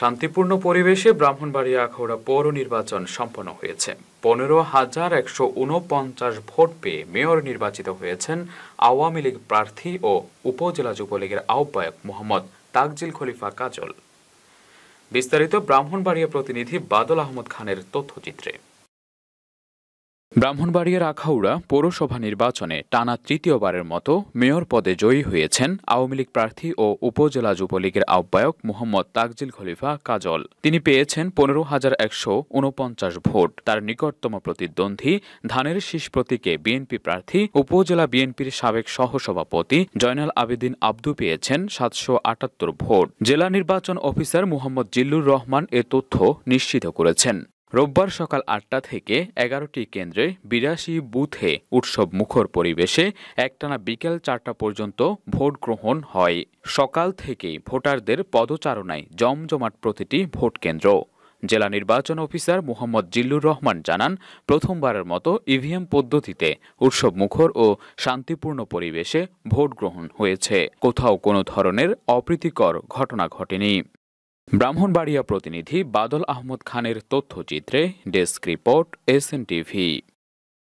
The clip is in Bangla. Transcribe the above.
শান্তিপূর্ণ পরিবেশে ব্রাহ্মণবাড়িয়া আখাউড়া পৌর নির্বাচন সম্পন্ন হয়েছে পনেরো হাজার একশো উনপঞ্চাশ ভোট পেয়ে মেয়র নির্বাচিত হয়েছেন আওয়ামী লীগ প্রার্থী ও উপজেলা যুবলীগের আহ্বায়ক মোহাম্মদ তাকজিল খলিফা কাজল বিস্তারিত ব্রাহ্মণবাড়িয়া প্রতিনিধি বাদল আহমদ খানের তথ্যচিত্রে ব্রাহ্মণবাড়িয়ার আখাউড়া পৌরসভা নির্বাচনে টানা তৃতীয়বারের মতো মেয়র পদে জয়ী হয়েছেন আওয়ামী লীগ প্রার্থী ও উপজেলা যুবলীগের আহ্বায়ক মোহাম্মদ তাকজিল খলিফা কাজল তিনি পেয়েছেন পনেরো হাজার একশো উনপঞ্চাশ ভোট তার নিকটতম প্রতিদ্বন্দ্বী ধানের শীষ প্রতীকে বিএনপি প্রার্থী উপজেলা বিএনপির সাবেক সহসভাপতি জয়নাল আবেদিন আব্দু পেয়েছেন সাতশো আটাত্তর ভোট জেলা নির্বাচন অফিসার মোহাম্মদ জিল্লুর রহমান এ তথ্য নিশ্চিত করেছেন রোববার সকাল আটটা থেকে এগারোটি কেন্দ্রে বিরাশি বুথে উৎসব মুখর পরিবেশে একটানা বিকেল চারটা পর্যন্ত ভোট গ্রহণ হয় সকাল থেকেই ভোটারদের পদচারণায় জমজমাট প্রতিটি ভোট কেন্দ্র জেলা নির্বাচন অফিসার মোহাম্মদ জিল্লুর রহমান জানান প্রথমবারের মতো ইভিএম পদ্ধতিতে উৎসব মুখর ও শান্তিপূর্ণ পরিবেশে ভোট গ্রহণ হয়েছে কোথাও কোনো ধরনের অপ্রীতিকর ঘটনা ঘটেনি ব্রাহ্মণবাড়িয়া প্রতিনিধি বাদল আহমদ খানের তথ্যচিত্রে desk report S N TV